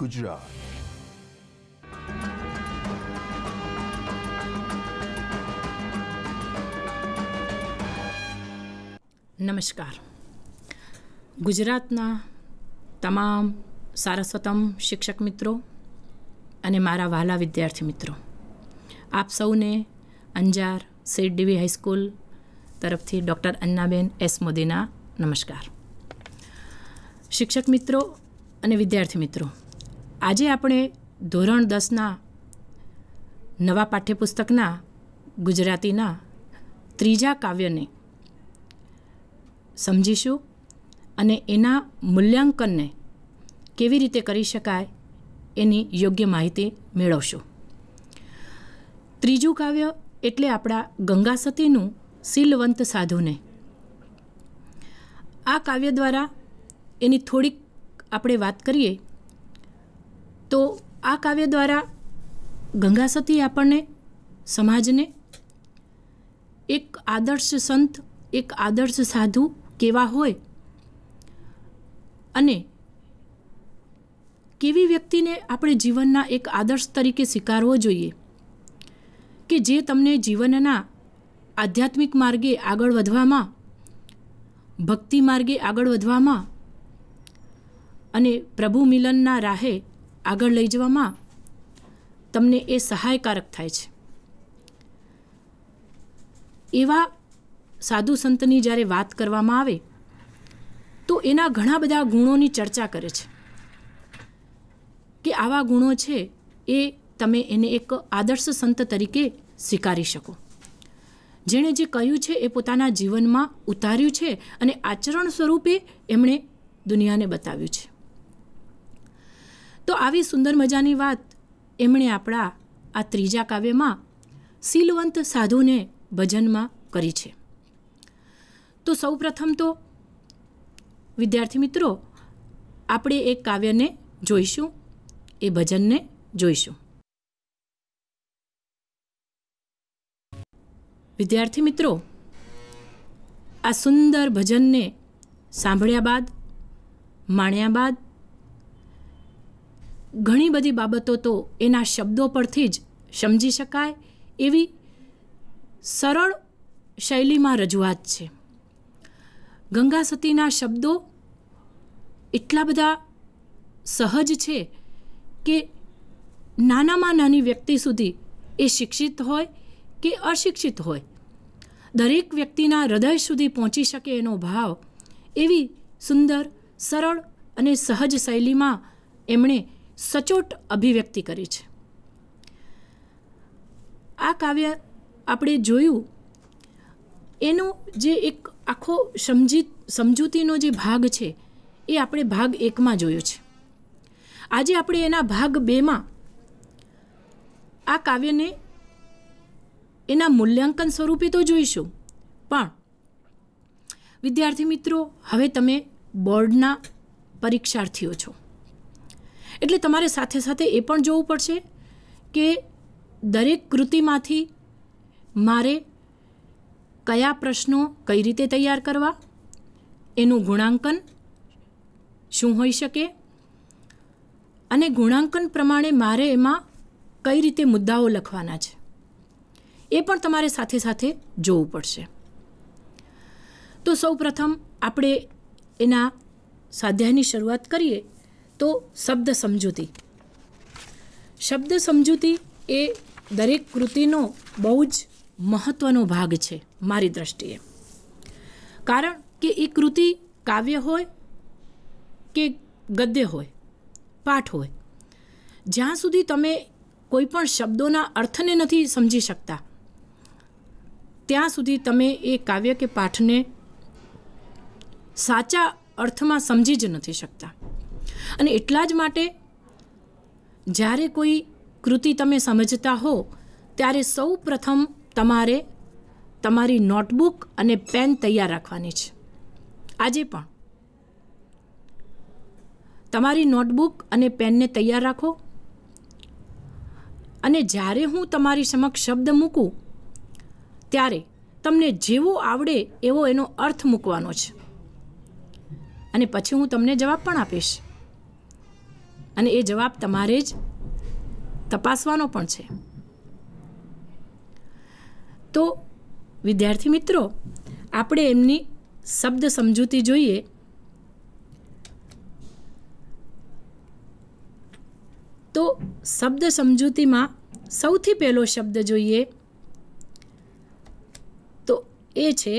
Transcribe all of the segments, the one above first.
ગુજરાત નમસ્કાર ગુજરાતના તમામ સારસ્વતમ શિક્ષક મિત્રો અને મારા વહાલા વિદ્યાર્થી મિત્રો આપ સૌને અંજાર સેટ ડીવી હાઈસ્કૂલ તરફથી ડૉક્ટર અન્નાબેન એસ મોદીના નમસ્કાર શિક્ષક મિત્રો અને વિદ્યાર્થી મિત્રો આજે આપણે ધોરણ દસના નવા પાઠ્યપુસ્તકના ગુજરાતીના ત્રીજા કાવ્યને સમજીશું અને એના મૂલ્યાંકનને કેવી રીતે કરી શકાય એની યોગ્ય માહિતી મેળવશું ત્રીજું કાવ્ય એટલે આપણા ગંગાસતીનું શીલવંત સાધુને આ કાવ્ય દ્વારા એની થોડીક આપણે વાત કરીએ તો આ કાવ્ય દ્વારા ગંગા સતી આપણને સમાજને એક આદર્શ સંત એક આદર્શ સાધુ કેવા હોય અને કેવી વ્યક્તિને આપણે જીવનના એક આદર્શ તરીકે સ્વીકારવો જોઈએ કે જે તમને જીવનના આધ્યાત્મિક માર્ગે આગળ વધવામાં ભક્તિ માર્ગે આગળ વધવામાં અને પ્રભુ મિલનના રાહે આગળ લઈ જવામાં તમને એ સહાયકારક થાય છે એવા સાધુ સંતની જ્યારે વાત કરવામાં આવે તો એના ઘણા બધા ગુણોની ચર્ચા કરે છે કે આવા ગુણો છે એ તમે એને એક આદર્શ સંત તરીકે સ્વીકારી શકો જેણે જે કહ્યું છે એ પોતાના જીવનમાં ઉતાર્યું છે અને આચરણ સ્વરૂપે એમણે દુનિયાને બતાવ્યું છે તો આવી સુંદર મજાની વાત એમણે આપણા આ ત્રીજા કાવ્યમાં શીલવંત સાધુને ભજનમાં કરી છે તો સૌ પ્રથમ તો વિદ્યાર્થી મિત્રો આપણે એક કાવ્યને જોઈશું એ ભજનને જોઈશું વિદ્યાર્થી મિત્રો આ સુંદર ભજનને સાંભળ્યા બાદ માણ્યા બાદ ઘણી બધી બાબતો તો એના શબ્દો પરથી જ સમજી શકાય એવી સરળ શૈલીમાં રજૂઆત છે ગંગા સતીના શબ્દો એટલા બધા સહજ છે કે નાનામાં નાની વ્યક્તિ સુધી એ શિક્ષિત હોય કે અશિક્ષિત હોય દરેક વ્યક્તિના હૃદય સુધી પહોંચી શકે એનો ભાવ એવી સુંદર સરળ અને સહજ શૈલીમાં એમણે સચોટ અભિવ્યક્તિ કરી છે આ કાવ્ય આપણે જોયું એનો જે એક આખો સમજી સમજૂતીનો જે ભાગ છે એ આપણે ભાગ એકમાં જોયો છે આજે આપણે એના ભાગ બેમાં આ કાવ્યને એના મૂલ્યાંકન સ્વરૂપે તો જોઈશું પણ વિદ્યાર્થી મિત્રો હવે તમે બોર્ડના પરીક્ષાર્થીઓ છો એટલે તમારે સાથે સાથે એ પણ જોવું પડશે કે દરેક કૃતિમાંથી મારે કયા પ્રશ્નો કઈ રીતે તૈયાર કરવા એનું ગુણાંકન શું હોઈ શકે અને ગુણાંકન પ્રમાણે મારે એમાં કઈ રીતે મુદ્દાઓ લખવાના છે એ પણ તમારે સાથે સાથે જોવું પડશે તો સૌ પ્રથમ આપણે એના સ્વાધ્યાયની શરૂઆત કરીએ તો શબ્દ સમજૂતી શબ્દ સમજૂતી એ દરેક કૃતિનો બહુ જ મહત્ત્વનો ભાગ છે મારી દ્રષ્ટિએ કારણ કે એ કૃતિ કાવ્ય હોય કે ગદ્ય હોય પાઠ હોય જ્યાં સુધી તમે કોઈ પણ શબ્દોના અર્થને નથી સમજી શકતા ત્યાં સુધી તમે એ કાવ્ય કે પાઠને સાચા અર્થમાં સમજી જ નથી શકતા અને એટલા જ માટે જ્યારે કોઈ કૃતિ તમે સમજતા હો ત્યારે સૌ પ્રથમ તમારે તમારી નોટબુક અને પેન તૈયાર રાખવાની છે આજે પણ તમારી નોટબુક અને પેનને તૈયાર રાખો અને જ્યારે હું તમારી સમક્ષ શબ્દ મૂકું ત્યારે તમને જેવો આવડે એવો એનો અર્થ મૂકવાનો છે અને પછી હું તમને જવાબ પણ આપીશ અને એ જવાબ તમારે જ તપાસવાનો પણ છે તો વિદ્યાર્થી મિત્રો આપણે એમની શબ્દ સમજૂતી જોઈએ તો શબ્દ સમજૂતીમાં સૌથી પહેલો શબ્દ જોઈએ તો એ છે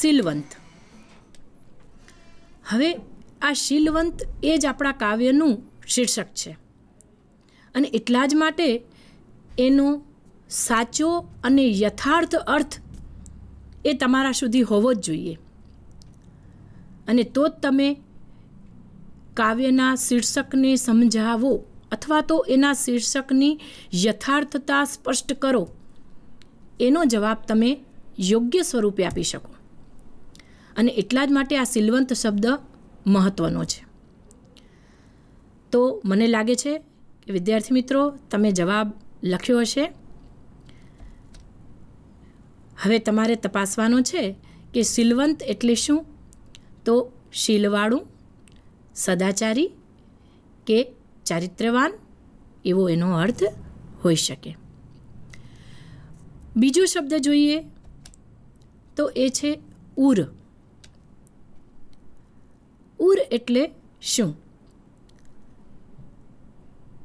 સિલવંત હવે આ શીલવંત એ જ આપણા કાવ્યનું શીર્ષક છે અને એટલા જ માટે એનો સાચો અને યથાર્થ અર્થ એ તમારા સુધી હોવો જ જોઈએ અને તો જ તમે કાવ્યના શીર્ષકને સમજાવો અથવા તો એના શીર્ષકની યથાર્થતા સ્પષ્ટ કરો એનો જવાબ તમે યોગ્ય સ્વરૂપે આપી શકો અને એટલા જ માટે આ સિલવંત શબ્દ મહત્ત્વનો છે તો મને લાગે છે કે વિદ્યાર્થી મિત્રો તમે જવાબ લખ્યો હશે હવે તમારે તપાસવાનો છે કે શીલવંત એટલે શું તો શીલવાળું સદાચારી કે ચારિત્ર્યવાન એવો એનો અર્થ હોઈ શકે બીજો શબ્દ જોઈએ તો એ છે ઉર ઉર એટલે શું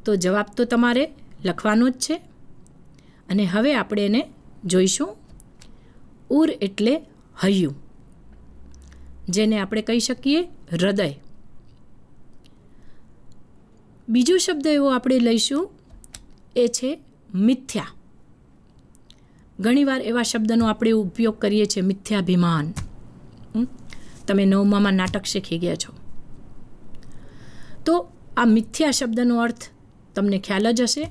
તો જવાબ તો તમારે લખવાનો જ છે અને હવે આપણે એને જોઈશું ઉર એટલે હૈયું જેને આપણે કહી શકીએ હૃદય બીજો શબ્દ એવો આપણે લઈશું એ છે મિથ્યા ઘણીવાર એવા શબ્દનો આપણે ઉપયોગ કરીએ છીએ મિથ્યાભિમાન તમે નવમામાં નાટક શીખી ગયા છો તો આ મિથ્યા શબ્દનો અર્થ તમને ખ્યાલ જ હશે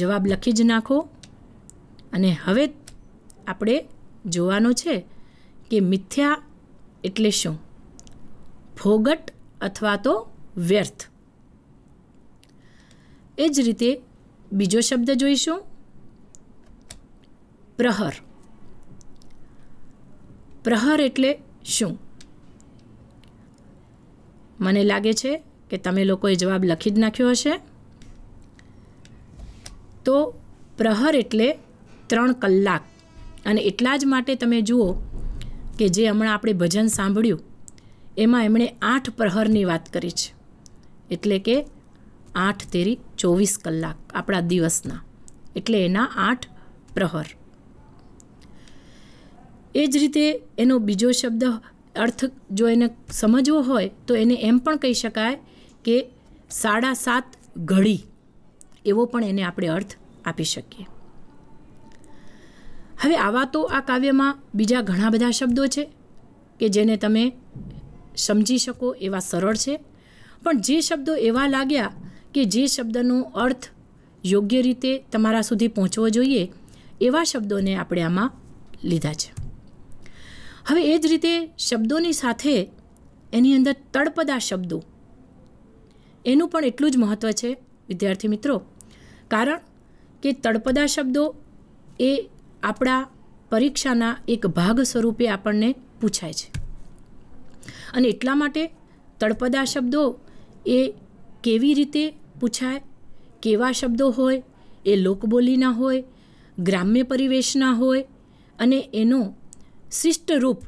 જવાબ લખી જ નાખો અને હવે આપણે જોવાનો છે કે મિથ્યા એટલે શું ફોગટ અથવા તો વ્યર્થ એ જ રીતે બીજો શબ્દ જોઈશું પ્રહર પ્રહર એટલે શું મને લાગે છે કે તમે લોકોએ જવાબ લખી જ નાખ્યો હશે તો પ્રહર એટલે ત્રણ કલાક અને એટલા જ માટે તમે જુઓ કે જે હમણાં આપણે ભજન સાંભળ્યું એમાં એમણે આઠ પ્રહરની વાત કરી છે એટલે કે આઠ તેરી ચોવીસ કલાક આપણા દિવસના એટલે એના આઠ પ્રહર એ જ રીતે એનો બીજો શબ્દ અર્થ જો એને સમજવો હોય તો એને એમ પણ કહી શકાય કે સાડા સાત ઘડી એવો પણ એને આપણે અર્થ આપી શકીએ હવે આવા તો આ કાવ્યમાં બીજા ઘણા બધા શબ્દો છે કે જેને તમે સમજી શકો એવા સરળ છે પણ જે શબ્દો એવા લાગ્યા કે જે શબ્દનો અર્થ યોગ્ય રીતે તમારા સુધી પહોંચવો જોઈએ એવા શબ્દોને આપણે આમાં લીધા છે હવે એ જ રીતે શબ્દોની સાથે એની અંદર તળપદા શબ્દો એનું પણ એટલું જ મહત્ત્વ છે વિદ્યાર્થી મિત્રો કારણ કે તળપદા શબ્દો એ આપણા પરીક્ષાના એક ભાગ સ્વરૂપે આપણને પૂછાય છે અને એટલા માટે તળપદા શબ્દો એ કેવી રીતે પૂછાય કેવા શબ્દો હોય એ લોકબોલીના હોય ગ્રામ્ય પરિવેશના હોય અને એનો શિષ્ટ રૂપ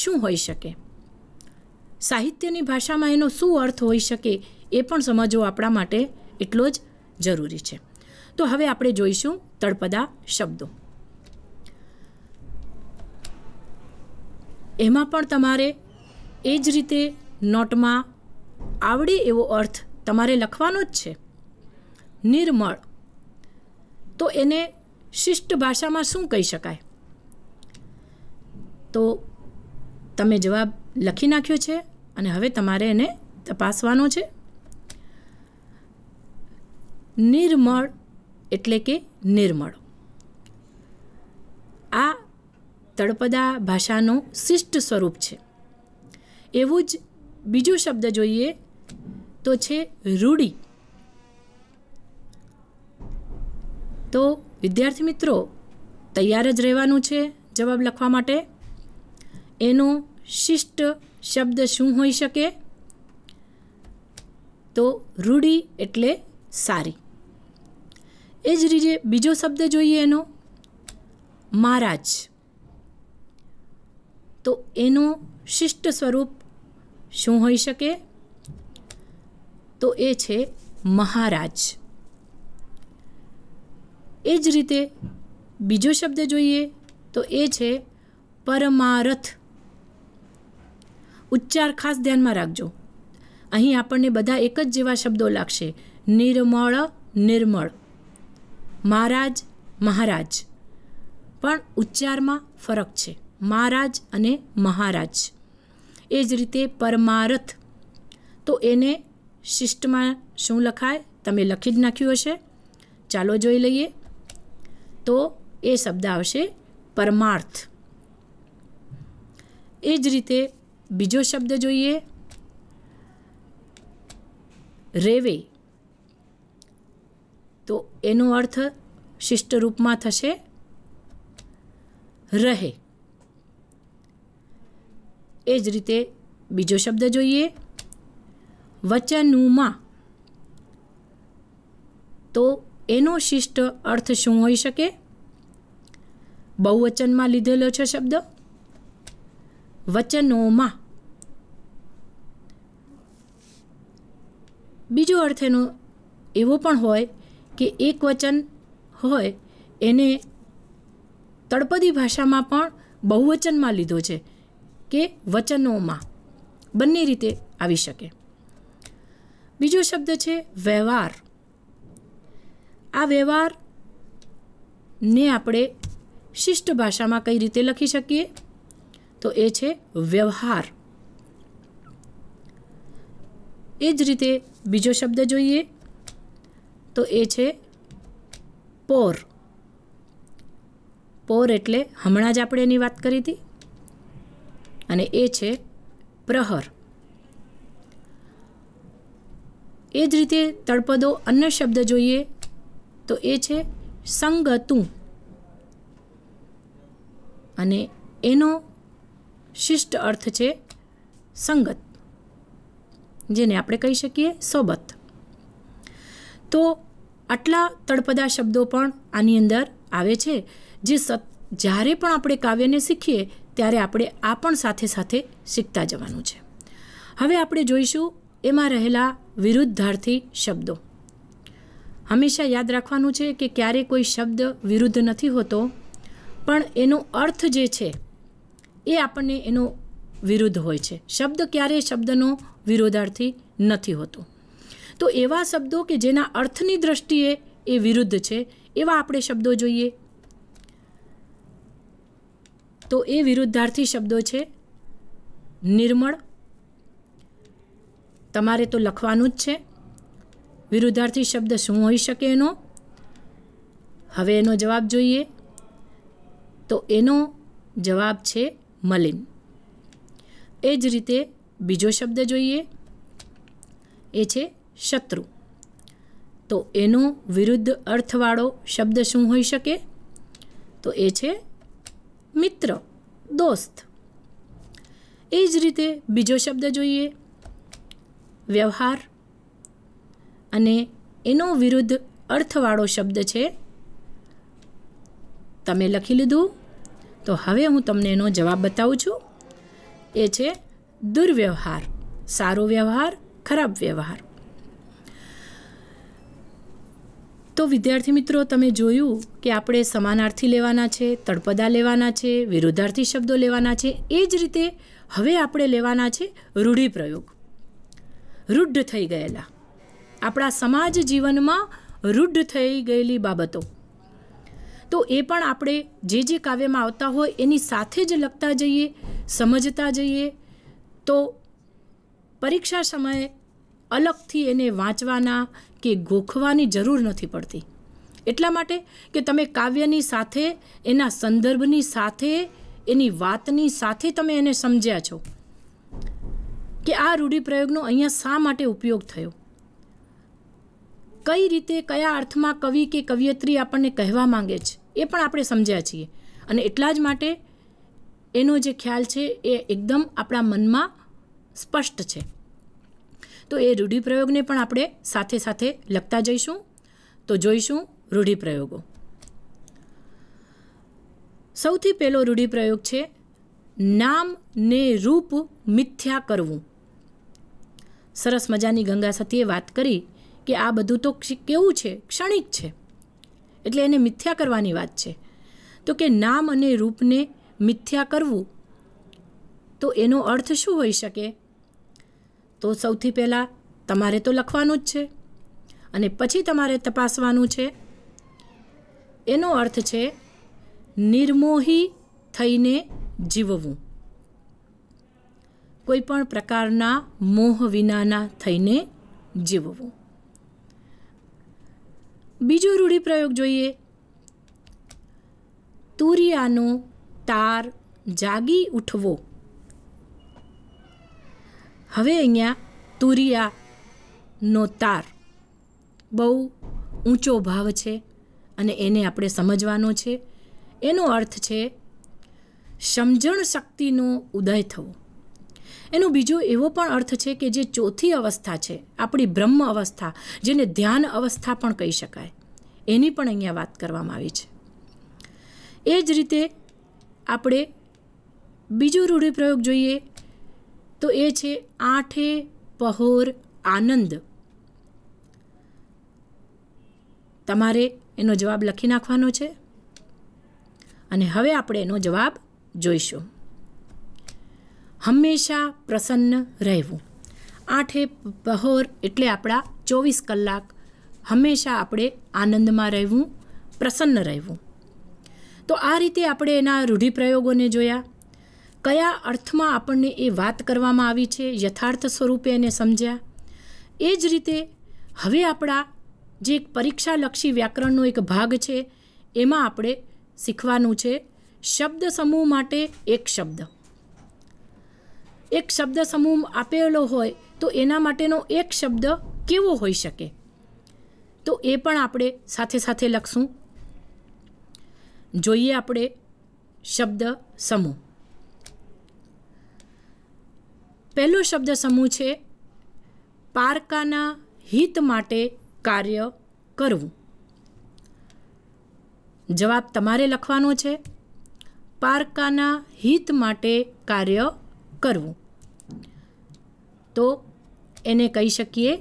શું હોઈ શકે સાહિત્યની ભાષામાં એનો શું અર્થ હોઈ શકે એ પણ સમજવો આપણા માટે એટલો જ જરૂરી છે તો હવે આપણે જોઈશું તળપદા શબ્દો એમાં પણ તમારે એ જ રીતે નોટમાં આવડે એવો અર્થ તમારે લખવાનો જ છે નિર્મળ તો એને શિષ્ટ ભાષામાં શું કહી શકાય તો તમે જવાબ લખી નાખ્યો છે અને હવે તમારે એને તપાસવાનો છે નિર્મળ એટલે કે નિર્મળ આ તળપદા ભાષાનું શિષ્ટ સ્વરૂપ છે એવું જ બીજો શબ્દ જોઈએ તો છે રૂડી તો વિદ્યાર્થી મિત્રો તૈયાર જ રહેવાનું છે જવાબ લખવા માટે એનો શિષ્ટ શબ્દ શું હોઈ શકે તો રૂઢી એટલે સારી એ જ રીતે બીજો શબ્દ જોઈએ એનો મહારાજ તો એનું શિષ્ટ સ્વરૂપ શું હોઈ શકે તો એ છે મહારાજ એ જ રીતે બીજો શબ્દ જોઈએ તો એ છે પરમારથ ઉચ્ચાર ખાસ ધ્યાનમાં રાખજો અહીં આપણને બધા એક જ જેવા શબ્દો લાગશે નિર્મળ નિર્મળ મહારાજ મહારાજ પણ ઉચ્ચારમાં ફરક છે મહારાજ અને મહારાજ એ જ રીતે પરમારથ તો એને શિષ્ટમાં શું લખાય તમે લખી જ નાખ્યું હશે ચાલો જોઈ લઈએ તો એ શબ્દ આવશે પરમાર્થ એ જ રીતે બીજો શબ્દ જોઈએ રેવે તો એનો અર્થ શિષ્ટ રૂપમાં થશે રહે એ જ રીતે બીજો શબ્દ જોઈએ વચનુમાં તો એનો શિષ્ટ અર્થ શું હોઈ શકે બહુવચનમાં લીધેલો છે શબ્દ વચનોમાં બીજો અર્થ એનો એવો પણ હોય કે એક વચન હોય એને તળપદી ભાષામાં પણ બહુવચનમાં લીધો છે કે વચનોમાં બંને રીતે આવી શકે બીજો શબ્દ છે વ્યવહાર આ વ્યવહારને આપણે શિષ્ટ ભાષામાં કઈ રીતે લખી શકીએ તો એ છે વ્યવહાર એ જ રીતે બીજો શબ્દ જોઈએ તો એ છે પોર પોર એટલે હમણાં જ આપણે એની વાત કરી હતી અને એ છે પ્રહર એ જ રીતે તળપદો અન્ય શબ્દ જોઈએ તો એ છે સંગતું અને એનો શિષ્ટ અર્થ છે સંગત જેને આપણે કહી શકીએ સોબત તો આટલા તળપદા શબ્દો પણ આની અંદર આવે છે જે સત જ્યારે પણ આપણે કાવ્યને શીખીએ ત્યારે આપણે આ પણ સાથે સાથે શીખતા જવાનું છે હવે આપણે જોઈશું એમાં રહેલા વિરુદ્ધાર્થી શબ્દો હંમેશા યાદ રાખવાનું છે કે ક્યારે કોઈ શબ્દ વિરુદ્ધ નથી હોતો પણ એનો અર્થ જે છે એ આપણને એનો વિરુદ્ધ હોય છે શબ્દ ક્યારેય શબ્દનો વિરોધાર્થી નથી હોતો તો એવા શબ્દો કે જેના અર્થની દ્રષ્ટિએ એ વિરુદ્ધ છે એવા આપણે શબ્દો જોઈએ તો એ વિરુદ્ધાર્થી શબ્દો છે નિર્મળ તમારે તો લખવાનું જ છે વિરુદ્ધાર્થી શબ્દ શું હોઈ શકે એનો હવે એનો જવાબ જોઈએ તો એનો જવાબ છે મલિન એ જ રીતે બીજો શબ્દ જોઈએ એ છે શત્રુ તો એનો વિરુદ્ધ અર્થવાળો શબ્દ શું હોઈ શકે તો એ છે મિત્ર દોસ્ત એ જ રીતે બીજો શબ્દ જોઈએ વ્યવહાર અને એનો વિરુદ્ધ અર્થવાળો શબ્દ છે તમે લખી લીધું તો હવે હું તમને એનો જવાબ બતાવું છું એ છે દુર્વ્યવહાર સારો વ્યવહાર ખરાબ વ્યવહાર તો વિદ્યાર્થી મિત્રો તમે જોયું કે આપણે સમાનાર્થી લેવાના છે તળપદા લેવાના છે વિરુદ્ધાર્થી શબ્દો લેવાના છે એ જ રીતે હવે આપણે લેવાના છે રૂઢિપ્રયોગ રૂઢ થઈ ગયેલા આપણા સમાજ જીવનમાં રૂઢ થઈ ગયેલી બાબતો તો એ પણ આપણે જે જે કાવ્યમાં આવતા હોય એની સાથે જ લખતા જઈએ સમજતા જઈએ તો પરીક્ષા સમયે અલગથી એને વાંચવાના કે ગોખવાની જરૂર નથી પડતી એટલા માટે કે તમે કાવ્યની સાથે એના સંદર્ભની સાથે એની વાતની સાથે તમે એને સમજ્યા છો કે આ રૂઢિપ્રયોગનો અહીંયા શા માટે ઉપયોગ થયો કઈ રીતે કયા અર્થમાં કવિ કે કવિયત્રી આપણને કહેવા માંગે છે એ પણ આપણે સમજ્યા છીએ અને એટલા જ માટે એનો જે ખ્યાલ છે એ એકદમ આપણા મનમાં સ્પષ્ટ છે તો એ રૂઢિપ્રયોગને પણ આપણે સાથે સાથે લખતા જઈશું તો જોઈશું રૂઢિપ્રયોગો સૌથી પહેલો રૂઢિપ્રયોગ છે નામ ને રૂપ મિથ્યા કરવું સરસ મજાની ગંગા સતીએ વાત કરી કે આ બધું તો કેવું છે ક્ષણિક છે એટલે એને મિથ્યા કરવાની વાત છે તો કે નામ અને રૂપને મિથ્યા કરવું તો એનો અર્થ શું હોઈ શકે તો સૌથી પહેલાં તમારે તો લખવાનું જ છે અને પછી તમારે તપાસવાનું છે એનો અર્થ છે નિર્મોહી થઈને જીવવું કોઈપણ પ્રકારના મોહ વિનાના થઈને જીવવું બીજો રૂઢિપ્રયોગ જોઈએ તુરિયાનો તાર જાગી ઉઠવો હવે અહીંયા તુરિયાનો તાર બહુ ઊંચો ભાવ છે અને એને આપણે સમજવાનો છે એનો અર્થ છે સમજણ શક્તિનો ઉદય થવો એનો બીજો એવો પણ અર્થ છે કે જે ચોથી અવસ્થા છે આપણી બ્રહ્મ અવસ્થા જેને ધ્યાન અવસ્થા પણ કહી શકાય એની પણ અહીંયા વાત કરવામાં આવી છે એ જ રીતે આપણે બીજો રૂઢિપ્રયોગ જોઈએ તો એ છે આઠે પહોર આનંદ તમારે એનો જવાબ લખી નાખવાનો છે અને હવે આપણે એનો જવાબ જોઈશું હંમેશા પ્રસન્ન રહેવું આઠે પહોર એટલે આપણા ચોવીસ કલાક હંમેશા આપણે આનંદમાં રહેવું પ્રસન્ન રહેવું તો આ રીતે આપણે એના રૂઢિપ્રયોગોને જોયા કયા અર્થમાં આપણને એ વાત કરવામાં આવી છે યથાર્થ સ્વરૂપે એને સમજ્યા એ જ રીતે હવે આપણા જે એક પરીક્ષાલક્ષી વ્યાકરણનો એક ભાગ છે એમાં આપણે શીખવાનું છે શબ્દ સમૂહ માટે એક શબ્દ એક શબ્દ સમૂહ આપેલો હોય તો એના માટેનો એક શબ્દ કેવો હોઈ શકે તો એ પણ આપણે સાથે સાથે લખશું જોઈએ આપણે શબ્દ સમૂહ પહેલો શબ્દ સમૂહ છે પારકાના હિત માટે કાર્ય કરવું જવાબ તમારે લખવાનો છે પારકાના હિત માટે કાર્ય કરવું તો એને કહી શકીએ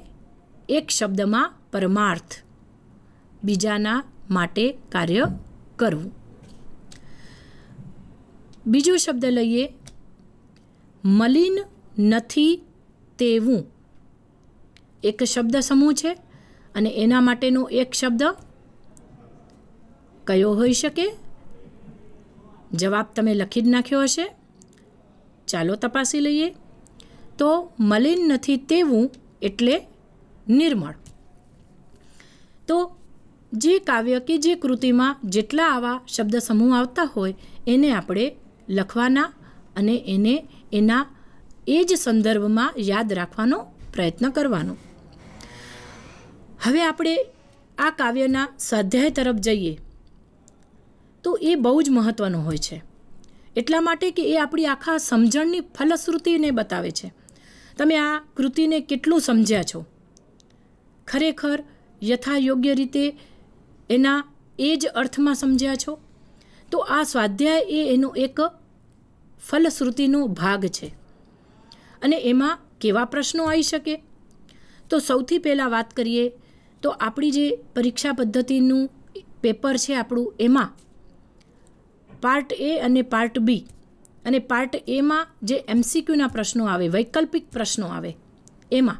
એક શબ્દમાં પરમાર્થ બીજાના માટે કાર્ય કરવું બીજો શબ્દ લઈએ મલિન નથી તેવું એક શબ્દ સમૂહ છે અને એના માટેનો એક શબ્દ કયો હોઈ શકે જવાબ તમે લખી જ નાખ્યો હશે ચાલો તપાસી લઈએ તો મલિન નથી તેવું એટલે નિર્મળ તો જે કાવ્ય કે જે કૃતિમાં જેટલા આવા શબ્દ સમૂહ આવતા હોય એને આપણે લખવાના અને એને એના એ જ સંદર્ભમાં યાદ રાખવાનો પ્રયત્ન કરવાનો હવે આપણે આ કાવ્યના સ્વાધ્યાય તરફ જઈએ તો એ બહુ જ મહત્ત્વનો હોય છે એટલા માટે કે એ આપણી આખા સમજણની ફલશ્રુતિને બતાવે છે તમે આ કૃતિને કેટલું સમજ્યા છો ખરેખર યથા યોગ્ય રીતે એના એ જ અર્થમાં સમજ્યા છો તો આ સ્વાધ્યાય એ એનો એક ફલશ્રુતિનો ભાગ છે અને એમાં કેવા પ્રશ્નો આવી શકે તો સૌથી પહેલાં વાત કરીએ તો આપણી જે પરીક્ષા પદ્ધતિનું પેપર છે આપણું એમાં પાર્ટ એ અને પાર્ટ બી અને પાર્ટ એમાં જે એમસીક્યુના પ્રશ્નો આવે વૈકલ્પિક પ્રશ્નો આવે એમાં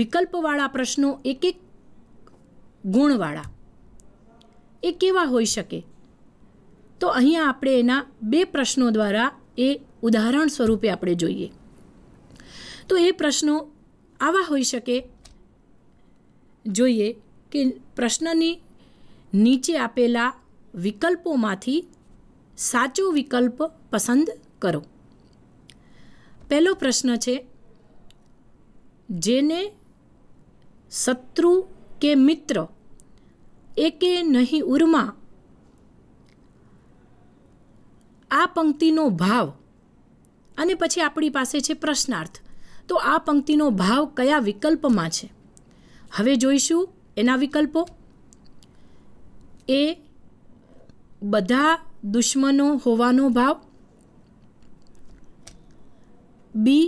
વિકલ્પવાળા પ્રશ્નો એક એક ગુણવાળા એ કેવા હોઈ શકે તો અહીંયા આપણે એના બે પ્રશ્નો દ્વારા એ ઉદાહરણ સ્વરૂપે આપણે જોઈએ તો એ પ્રશ્નો આવા હોઈ શકે જોઈએ કે પ્રશ્નની નીચે આપેલા વિકલ્પોમાંથી સાચો વિકલ્પ પસંદ કરો પહેલો પ્રશ્ન છે જેને શત્રુ કે મિત્ર એકે નહીં ઉર્મા આ પંક્તિનો ભાવ અને પછી આપણી પાસે છે પ્રશ્નાર્થ તો આ પંક્તિનો ભાવ કયા વિકલ્પમાં છે હવે જોઈશું એના વિકલ્પો એ બધા દુશ્મનો હોવાનો ભાવ બી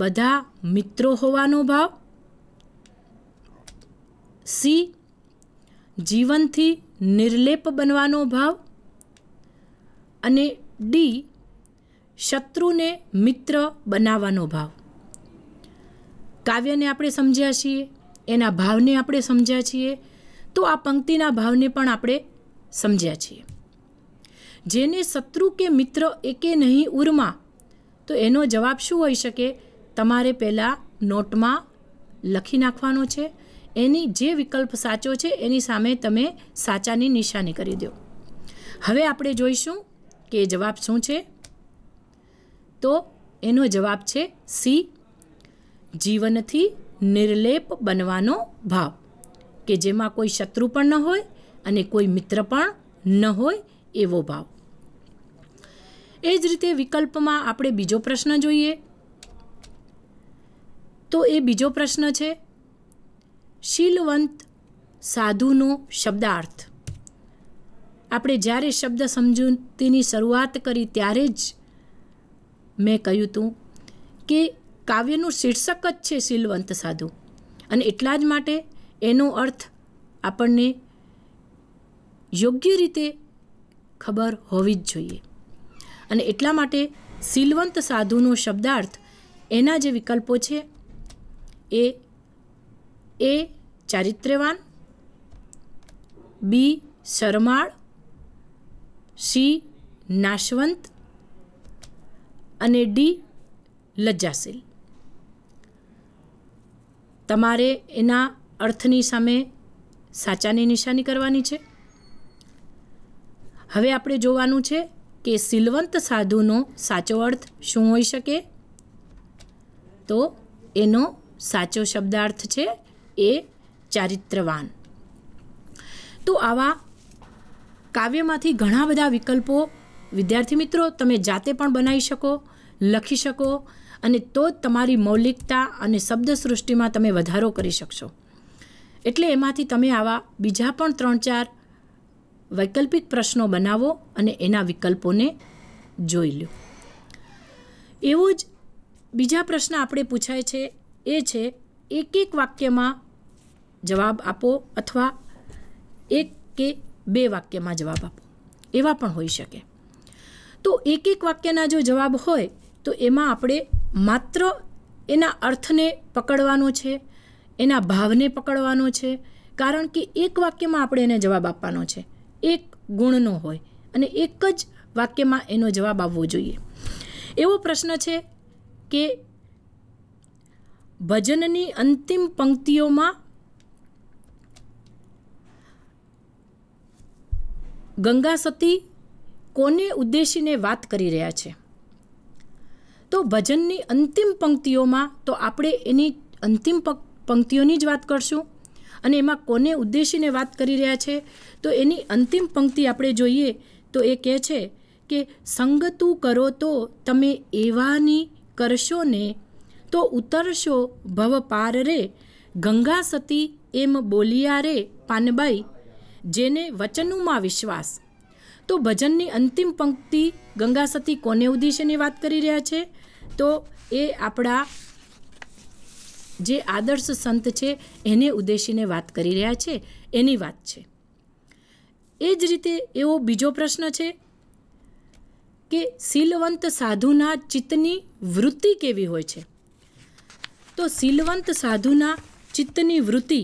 બધા મિત્રો હોવાનો ભાવ સી જીવનથી નિર્લેપ બનવાનો ભાવ અને ડી શત્રુને મિત્ર બનાવવાનો ભાવ કાવ્યને આપણે સમજ્યા છીએ એના ભાવને આપણે સમજ્યા છીએ તો આ પંક્તિના ભાવને પણ આપણે સમજ્યા છીએ જેને શત્રુ કે મિત્ર એકે નહીં ઉરમાં તો એનો જવાબ શું હોઈ શકે તમારે પહેલાં નોટમાં લખી નાખવાનો છે એની જે વિકલ્પ સાચો છે એની સામે તમે સાચાની નિશાની કરી દો હવે આપણે જોઈશું કે જવાબ શું છે તો એનો જવાબ છે સી જીવનથી નિર્લેપ બનવાનો ભાવ કે જેમાં કોઈ શત્રુ પણ ન હોય અને કોઈ મિત્ર પણ ન હોય એવો ભાવ એ જ રીતે વિકલ્પમાં આપણે બીજો પ્રશ્ન જોઈએ તો એ બીજો પ્રશ્ન છે શીલવંત સાધુનો શબ્દાર્થ આપણે જ્યારે શબ્દ સમજૂતીની શરૂઆત કરી ત્યારે જ મેં કહ્યું હતું કે કાવ્યનું શીર્ષક જ છે શીલવંત સાધુ અને એટલા જ માટે એનો અર્થ આપણને યોગ્ય રીતે ખબર હોવી જ જોઈએ અને એટલા માટે શીલવંત સાધુનો શબ્દાર્થ એના જે વિકલ્પો છે એ એ ચારિત્ર્યવાન બી શરમાળ સી નાશવંત અને ડી લજ્જાશીલ તમારે એના અર્થની સામે સાચાની નિશાની કરવાની છે હવે આપણે જોવાનું છે કે સિલવંત સાધુનો સાચો અર્થ શું હોઈ શકે તો એનો સાચો શબ્દાર્થ છે એ ચારિત્રવાન તો આવા કાવ્યમાંથી ઘણા બધા વિકલ્પો વિદ્યાર્થી મિત્રો તમે જાતે પણ બનાવી શકો લખી શકો અને તો જ તમારી મૌલિકતા અને શબ્દ સૃષ્ટિમાં તમે વધારો કરી શકશો એટલે એમાંથી તમે આવા બીજા પણ ત્રણ ચાર વૈકલ્પિક પ્રશ્નો બનાવો અને એના વિકલ્પોને જોઈ લો એવો જ બીજા પ્રશ્ન આપણે પૂછાય છે એ છે એક એક વાક્યમાં જવાબ આપો અથવા એક કે બે વાક્યમાં જવાબ આપો એવા પણ હોઈ શકે તો એક એક વાક્યના જો જવાબ હોય તો એમાં આપણે માત્ર એના અર્થને પકડવાનો છે એના ભાવને પકડવાનો છે કારણ કે એક વાક્યમાં આપણે એને જવાબ આપવાનો છે એક ગુણનો હોય અને એક જ વાક્યમાં એનો જવાબ આવવો જોઈએ એવો પ્રશ્ન છે કે ભજનની અંતિમ પંક્તિઓમાં ગંગા સતી કોને ઉદ્દેશીને વાત કરી રહ્યા છે તો ભજનની અંતિમ પંક્તિઓમાં તો આપણે એની અંતિમ પંક્તિઓની જ વાત કરશું અને એમાં કોને ઉદ્દેશીને વાત કરી રહ્યા છે તો એની અંતિમ પંક્તિ આપણે જોઈએ તો એ કહે છે કે સંગતું કરો તો તમે એવાની કરશો ને તો ઉતરશો ભવ પાર રે ગંગા સતી એમ બોલિયા રે પાનબાઈ જેને વચનોમાં વિશ્વાસ તો ભજનની અંતિમ પંક્તિ ગંગા સતી કોને ઉદ્દેશ્યની વાત કરી રહ્યા છે તો એ આપણા જે આદર્શ સંત છે એને ઉદ્દેશીને વાત કરી રહ્યા છે એની વાત છે એ જ રીતે એવો બીજો પ્રશ્ન છે કે શીલવંત સાધુના ચિત્તની વૃત્તિ કેવી હોય છે તો શીલવંત સાધુના ચિત્તની વૃત્તિ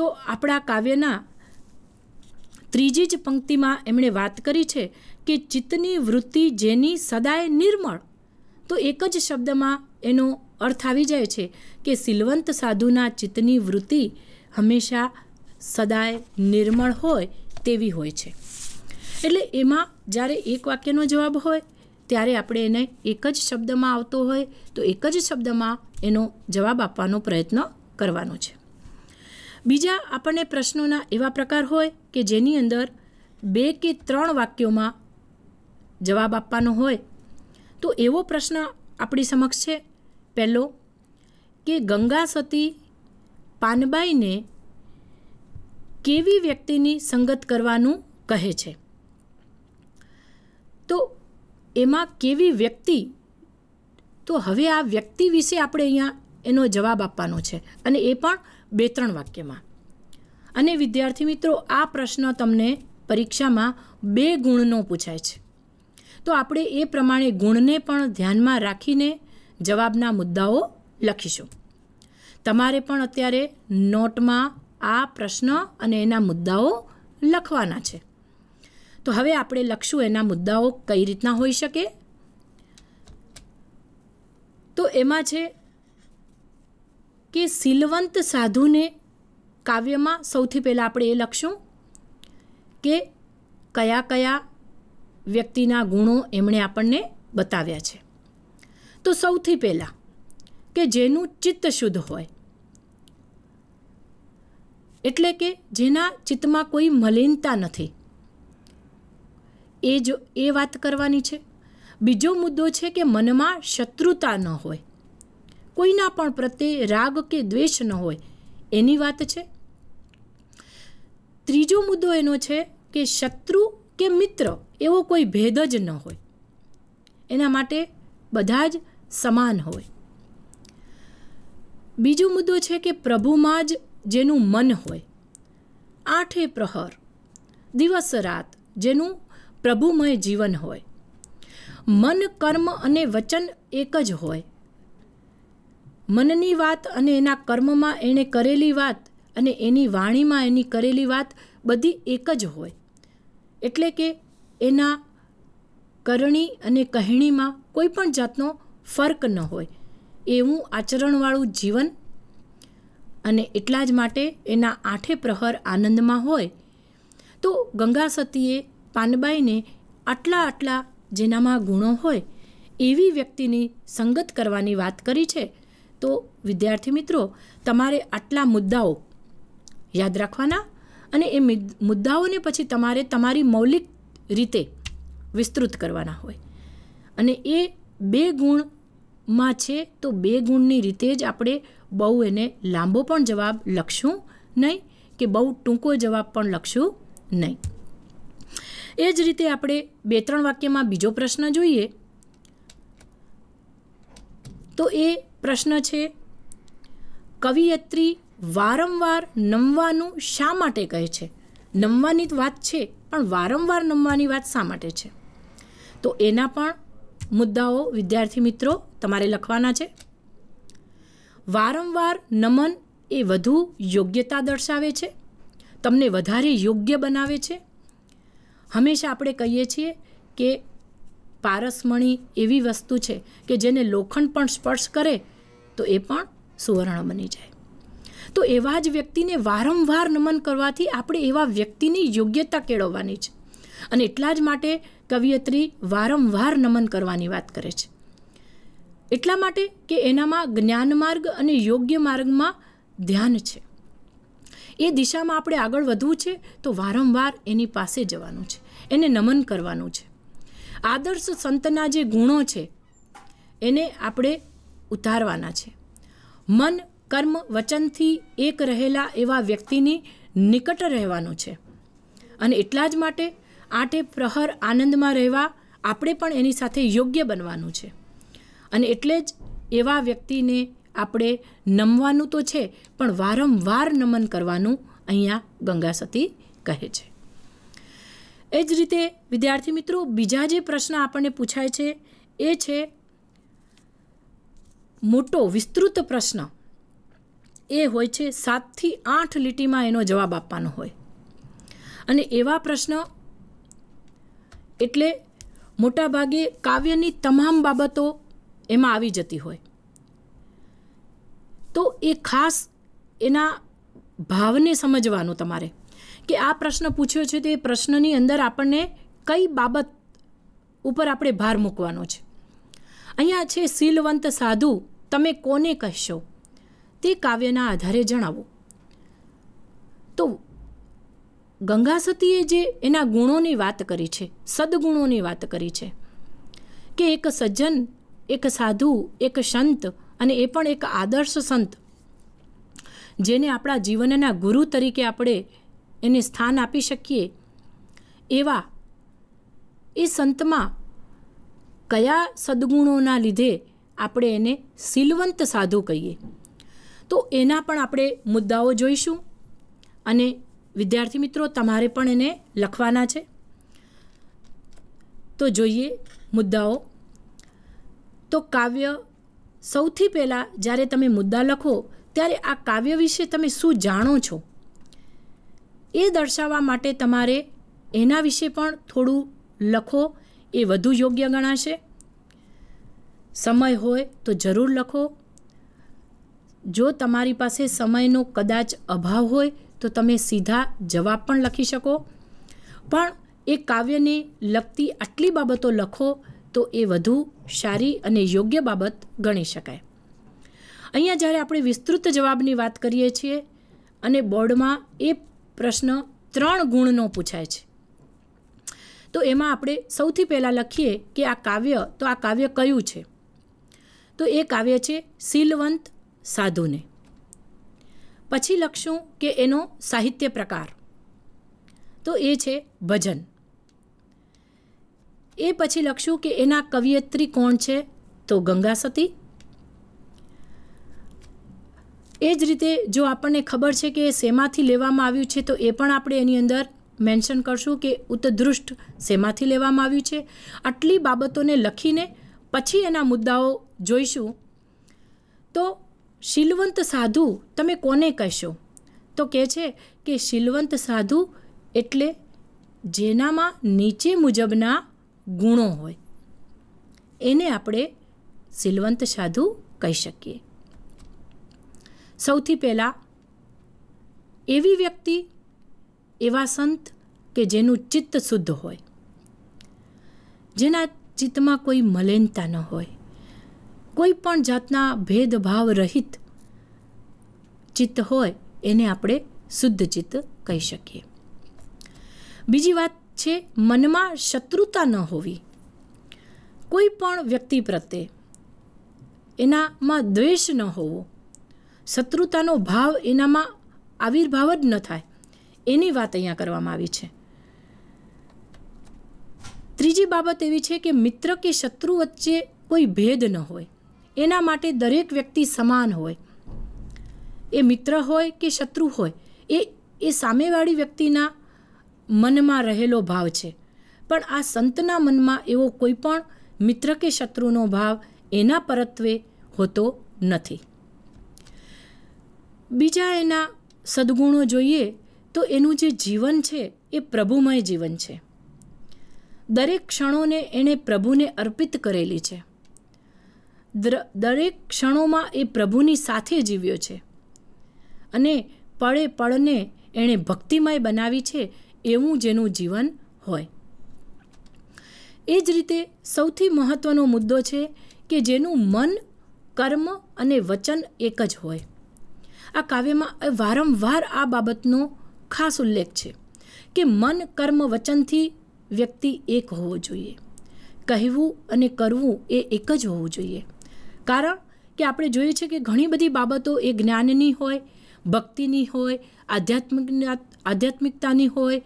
તો આપણા કાવ્યના ત્રીજી જ પંક્તિમાં એમણે વાત કરી છે કે ચિત્તની વૃત્તિ જેની સદાય નિર્મળ તો એક જ શબ્દમાં એનો અર્થ આવી જાય છે કે સિલવંત સાધુના ચિત્તની વૃત્તિ હંમેશા સદાય નિર્મળ હોય તેવી હોય છે એટલે એમાં જ્યારે એક વાક્યનો જવાબ હોય ત્યારે આપણે એને એક જ શબ્દમાં આવતો હોય તો એક જ શબ્દમાં એનો જવાબ આપવાનો પ્રયત્ન કરવાનો છે બીજા આપણને પ્રશ્નોના એવા પ્રકાર હોય કે જેની અંદર બે કે ત્રણ વાક્યોમાં જવાબ આપવાનો હોય તો એવો પ્રશ્ન આપણી સમક્ષ છે પહેલો કે ગંગા સતી પાનબાઈને કેવી વ્યક્તિની સંગત કરવાનું કહે છે તો એમાં કેવી વ્યક્તિ તો હવે આ વ્યક્તિ વિશે આપણે અહીંયા એનો જવાબ આપવાનો છે અને એ પણ બે ત્રણ વાક્યમાં અને વિદ્યાર્થી મિત્રો આ પ્રશ્ન તમને પરીક્ષામાં બે ગુણનો પૂછાય છે તો આપણે એ પ્રમાણે ગુણને પણ ધ્યાનમાં રાખીને જવાબના મુદ્દાઓ લખીશું તમારે પણ અત્યારે નોટમાં આ પ્રશ્ન અને એના મુદ્દાઓ લખવાના છે તો હવે આપણે લખશું એના મુદ્દાઓ કઈ રીતના હોઈ શકે તો એમાં છે કે સિલવંત સાધુને કાવ્યમાં સૌથી પહેલાં આપણે એ લખશું કે કયા કયા વ્યક્તિના ગુણો એમણે આપણને બતાવ્યા છે તો સૌથી પહેલાં કે જેનું ચિત્ત શુદ્ધ હોય એટલે કે જેના ચિત્તમાં કોઈ મલિનતા નથી એ જો એ વાત કરવાની છે બીજો મુદ્દો છે કે મનમાં શત્રુતા ન હોય કોઈના પણ પ્રત્યે રાગ કે દ્વેષ ન હોય એની વાત છે ત્રીજો મુદ્દો એનો છે કે શત્રુ કે મિત્ર એવો કોઈ ભેદ જ ન હોય એના માટે બધા જ સમાન હોય બીજો મુદ્દો છે કે પ્રભુમાં જ જેનું મન હોય આઠે પ્રહર દિવસ રાત જેનું પ્રભુમય જીવન હોય મન કર્મ અને વચન એક જ હોય મનની વાત અને એના કર્મમાં એણે કરેલી વાત અને એની વાણીમાં એની કરેલી વાત બધી એક જ હોય એટલે કે એના કરણી અને કહેણીમાં કોઈ પણ જાતનો ફર્ક ન હોય એવું આચરણવાળું જીવન અને એટલા જ માટે એના આઠે પ્રહર આનંદમાં હોય તો ગંગા સતીએ પાનબાઈને આટલા આટલા જેનામાં ગુણો હોય એવી વ્યક્તિની સંગત કરવાની વાત કરી છે તો વિદ્યાર્થી મિત્રો તમારે આટલા મુદ્દાઓ યાદ રાખવાના અને એ મુદ્દાઓને પછી તમારે તમારી મૌલિક રીતે વિસ્તૃત કરવાના હોય અને એ બે ગુણમાં છે તો બે ગુણની રીતે જ આપણે બહુ એને લાંબો પણ જવાબ લખશું નહીં કે બહુ ટૂંકો જવાબ પણ લખશું નહીં એ જ રીતે આપણે બે ત્રણ વાક્યમાં બીજો પ્રશ્ન જોઈએ તો એ પ્રશ્ન છે કવિયત્રી વારંવાર નમવાનું શા માટે કહે છે નમવાની વાત છે પણ વારંવાર નમવાની વાત શા માટે છે તો એના પણ મુદ્દાઓ વિદ્યાર્થી મિત્રો તમારે લખવાના છે વારંવાર નમન એ વધુ યોગ્યતા દર્શાવે છે તમને વધારે યોગ્ય બનાવે છે હંમેશા આપણે કહીએ છીએ કે પારસમણી એવી વસ્તુ છે કે જેને લોખંડ પણ સ્પર્શ કરે તો એ પણ સુવર્ણ બની જાય તો એવા જ વ્યક્તિને વારંવાર નમન કરવાથી આપણે એવા વ્યક્તિની યોગ્યતા કેળવવાની છે અને એટલા જ માટે કવિયત્રી વારંવાર નમન કરવાની વાત કરે છે એટલા માટે કે એનામાં જ્ઞાન માર્ગ અને યોગ્ય માર્ગમાં ધ્યાન છે એ દિશામાં આપણે આગળ વધવું છે તો વારંવાર એની પાસે જવાનું છે એને નમન કરવાનું છે આદર્શ સંતના જે ગુણો છે એને આપણે ઉતારવાના છે મન કર્મ વચનથી એક રહેલા એવા વ્યક્તિની નિકટ રહેવાનું છે અને એટલા જ માટે આઠે પ્રહર આનંદમાં રહેવા આપણે પણ એની સાથે યોગ્ય બનવાનું છે અને એટલે જ એવા વ્યક્તિને આપણે નમવાનું તો છે પણ વારંવાર નમન કરવાનું અહીંયા ગંગા સતી કહે છે એ જ રીતે વિદ્યાર્થી મિત્રો બીજા જે પ્રશ્ન આપણને પૂછાય છે એ છે મોટો વિસ્તૃત પ્રશ્ન એ હોય છે સાતથી આઠ લીટીમાં એનો જવાબ આપવાનો હોય અને એવા પ્રશ્ન એટલે મોટાભાગે કાવ્યની તમામ બાબતો એમાં આવી જતી હોય તો એ ખાસ એના ભાવને સમજવાનું તમારે કે આ પ્રશ્ન પૂછ્યો છે તે પ્રશ્નની અંદર આપણને કઈ બાબત ઉપર આપણે ભાર મૂકવાનો છે અહીંયા છે શીલવંત સાધુ તમે કોને કહેશો તે કાવ્યના આધારે જણાવો તો ગંગાસતીએ જે એના ગુણોની વાત કરી છે સદગુણોની વાત કરી છે કે એક સજ્જન એક સાધુ એક સંત અને એ પણ એક આદર્શ સંત જેને આપણા જીવનના ગુરુ તરીકે આપણે એને સ્થાન આપી શકીએ એવા એ સંતમાં કયા સદગુણોના લીધે આપણે એને સિલવંત સાધુ કહીએ તો એના પણ આપણે મુદ્દાઓ જોઈશું અને વિદ્યાર્થી મિત્રો તમારે પણ એને લખવાના છે તો જોઈએ મુદ્દાઓ તો કાવ્ય સૌથી પહેલાં જ્યારે તમે મુદ્દા લખો ત્યારે આ કાવ્ય વિશે તમે શું જાણો છો એ દર્શાવવા માટે તમારે એના વિશે પણ થોડું લખો એ વધુ યોગ્ય ગણાશે સમય હોય તો જરૂર લખો જો તમારી પાસે સમયનો કદાચ અભાવ હોય તો તમે સીધા જવાબ પણ લખી શકો પણ એ કાવ્યને લગતી આટલી બાબતો લખો તો એ વધુ સારી અને યોગ્ય બાબત ગણી શકાય અહીંયા જ્યારે આપણે વિસ્તૃત જવાબની વાત કરીએ છીએ અને બોર્ડમાં એ પ્રશ્ન ત્રણ ગુણનો પૂછાય છે તો એમાં આપણે સૌથી પહેલાં લખીએ કે આ કાવ્ય તો આ કાવ્ય કયું છે તો એ કાવ્ય છે શીલવંત સાધુને પછી લખશું કે એનો સાહિત્ય પ્રકાર તો એ છે ભજન એ પછી લખશું કે એના કવિયત્રી કોણ છે તો ગંગા સતી એ જ રીતે જો આપણને ખબર છે કે શેમાંથી લેવામાં આવ્યું છે તો એ પણ આપણે એની અંદર મેન્શન કરશું કે ઉત્તદૃષ્ટ શેમાંથી લેવામાં આવ્યું છે આટલી બાબતોને લખીને પછી એના મુદ્દાઓ જોઈશું તો શીલવંત સાધુ તમે કોને કહેશો તો કહે છે કે શીલવંત સાધુ એટલે જેનામાં નીચે મુજબના ગુણો હોય એને આપણે શીલવંત સાધુ કહી શકીએ સૌથી પહેલાં એવી વ્યક્તિ એવા સંત કે જેનું ચિત્ત શુદ્ધ હોય જેના ચિત્તમાં કોઈ મલેનતા ન હોય કોઈ પણ જાતના ભેદભાવ રહિત ચિત્ત હોય એને આપણે શુદ્ધ ચિત્ત કહી શકીએ બીજી વાત છે મનમાં શત્રુતા ન હોવી કોઈ પણ વ્યક્તિ પ્રત્યે એનામાં દ્વેષ ન હોવો શત્રુતાનો ભાવ એનામાં આવિર્ભાવ જ ન થાય એની વાત અહીંયા કરવામાં આવી છે ત્રીજી બાબત એવી છે કે મિત્ર કે શત્રુ વચ્ચે કોઈ ભેદ ન હોય એના માટે દરેક વ્યક્તિ સમાન હોય એ મિત્ર હોય કે શત્રુ હોય એ એ સામેવાળી વ્યક્તિના મનમાં રહેલો ભાવ છે પણ આ સંતના મનમાં એવો કોઈ પણ મિત્ર કે શત્રુનો ભાવ એના પરત્વે હોતો નથી બીજા એના સદગુણો જોઈએ તો એનું જે જીવન છે એ પ્રભુમય જીવન છે દરેક ક્ષણોને એણે પ્રભુને અર્પિત કરેલી છે દરેક ક્ષણોમાં એ પ્રભુની સાથે જીવ્યો છે અને પળે પળને એણે ભક્તિમય બનાવી છે એવું જેનું જીવન હોય એ જ રીતે સૌથી મહત્ત્વનો મુદ્દો છે કે જેનું મન કર્મ અને વચન એક જ હોય આ કાવ્યમાં વારંવાર આ બાબતનો ખાસ ઉલ્લેખ છે કે મન કર્મ વચનથી વ્યક્તિ એક હોવો જોઈએ કહેવું અને કરવું એ એક જ હોવું જોઈએ કારણ કે આપણે જોઈએ છે કે ઘણી બધી બાબતો એ જ્ઞાનની હોય ભક્તિની હોય આધ્યાત્મિક આધ્યાત્મિકતાની હોય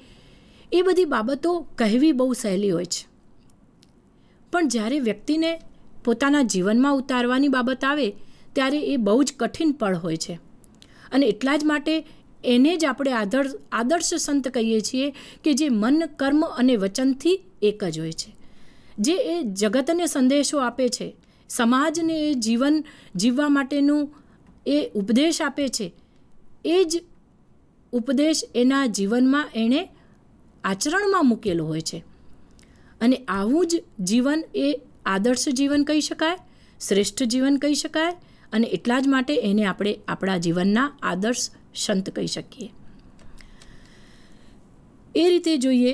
એ બધી બાબતો કહેવી બહુ સહેલી હોય છે પણ જ્યારે વ્યક્તિને પોતાના જીવનમાં ઉતારવાની બાબત આવે ત્યારે એ બહુ જ કઠિન પળ હોય છે અને એટલા જ માટે એને જ આપણે આદર્શ આદર્શ સંત કહીએ છીએ કે જે મન કર્મ અને વચનથી એક જ હોય છે જે એ જગતને સંદેશો આપે છે સમાજને એ જીવન જીવવા માટેનું એ ઉપદેશ આપે છે એ જ ઉપદેશ એના જીવનમાં એણે આચરણમાં મૂકેલો હોય છે અને આવું જ જીવન એ આદર્શ જીવન કહી શકાય શ્રેષ્ઠ જીવન કહી શકાય અને એટલા જ માટે એને આપણે આપણા જીવનના આદર્શ સંત કહી શકીએ એ રીતે જોઈએ